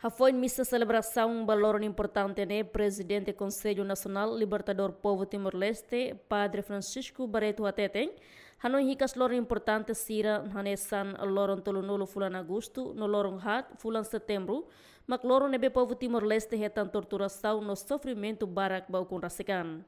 A foi missa celebração um valor importante né presidente do Conselho Nacional Libertador Povo Timor-Leste, Padre Francisco Barreto Ateten, hanon hikas lor importante sira hanesan loron tulunulo fulan agosto, no loron hat fulan setembro, mak loron nebe Povo Timor-Leste hetan torturação no sofrimento barak baukun rasikan.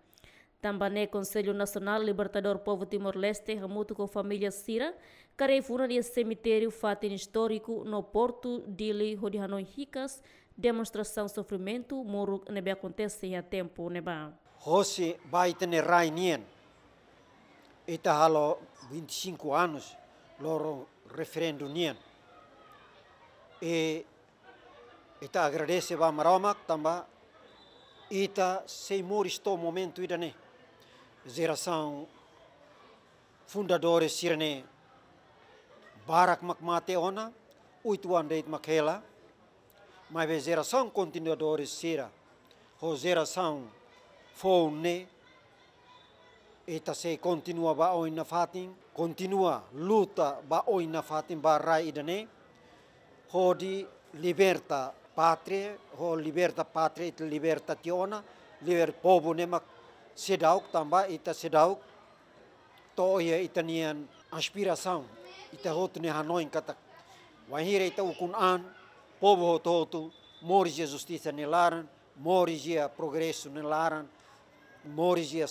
Tambané Conselho Nacional Libertador Povo Timor-Leste remuto com a família Sira, care funa de cemitério fato histórico no Porto Dili, Rodihanoi Ricas, demonstração sofrimento, moro nebe acontece a tempo neba. Rossi ter Rainien, Está há 25 anos, loro referendo nien. E ita agradece a maromak também. ita sei mori sto momento idane geração fundadora Sirene Barak Makmate Ona, oito anos de Maquela, mas a geração continuadora Sira, a geração Fone, eta se continua ba oi na fatin, continua luta ba oi na fatin ba rai idane, ho di liberta patria, ho liberta patria et liberta tiona, liber povo ne Sedauk tambah ita sedauk to ia ita nian aspiração ita hotu ni Hanoi katak. Wahira ita ukunan povo hotu hotu mores justiça ni laran, mores ia progresso ni laran, mores ia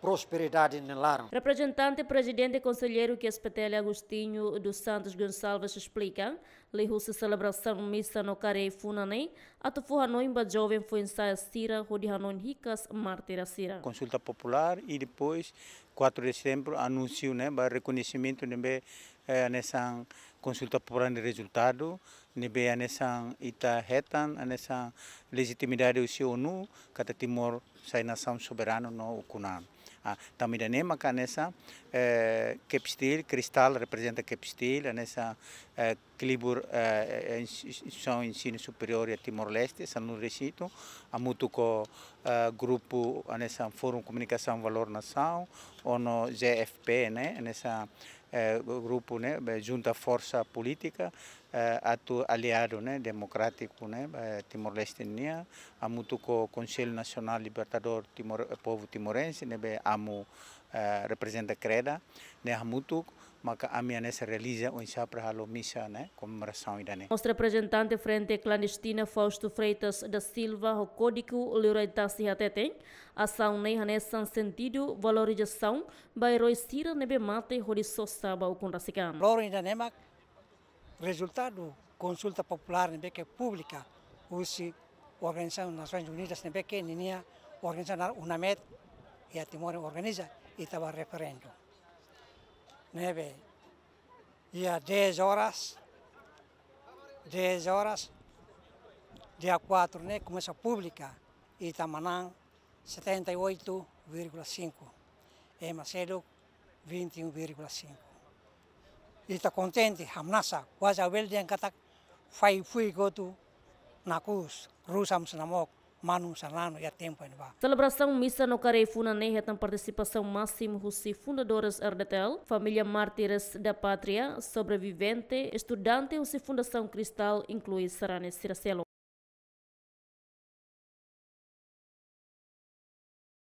prosperidade no lar. Representante, presidente e conselheiro que é Agostinho dos Santos Gonçalves explica lehusi celebração missa no care funanei, atu fu hanoimba jovem foi ensaia sira, rodi hanon ricas mártira sira. Consulta popular e depois, 4 de setembro, anunciou né, para reconhecimento né, eh, nessa consulta popular de resultado, né, nessa ita retan, nessa legitimidade do ONU, kata Timor sai nação soberano no Kunan. Ah, também nem macanessa, eh, Kepstil, cristal representa Kepstil, nessa eh, Clibur, é instituição de ensino superior em Timor-Leste, são Luís recinto, há muito com eh, grupo nessa Fórum Comunicação Valor Nação, ou no GFP, né, nessa eh, grupo, né, junta força política, ato aliado, né, democrático, né, Timor-Leste, há muito com o Conselho Nacional Libertador Timor, Povo Timorense, né, amo uh, representa creda né hamutuk maka amiane se realiza o para halo missa né comemoração idane Os representante frente clandestina Fausto Freitas da Silva o código leuritasi hateten ação nei hanesan sentido valorização vai bairoi sira nebe mate horisso saba o kunrasikan Loro idane mak resultado consulta popular nebe que pública usi organização Nações Unidas nebe que ninia organização UNAMED e a Timor organiza e estava referendo. Neve, e a 10 horas, 10 horas, dia 4, né, começa pública, Itamanã, 78,5. E Macedo, 21,5. E está contente, Hamnasa, quase a velha em Foi e fui Na cruz. rusam sinamok, manum salano ia tempo Celebração missa no Carefuna Neha tem participação máximo Russi fundadores RDTL, família mártires da pátria, sobrevivente, estudante Russi Fundação Cristal inclui Sarane Ciracelo.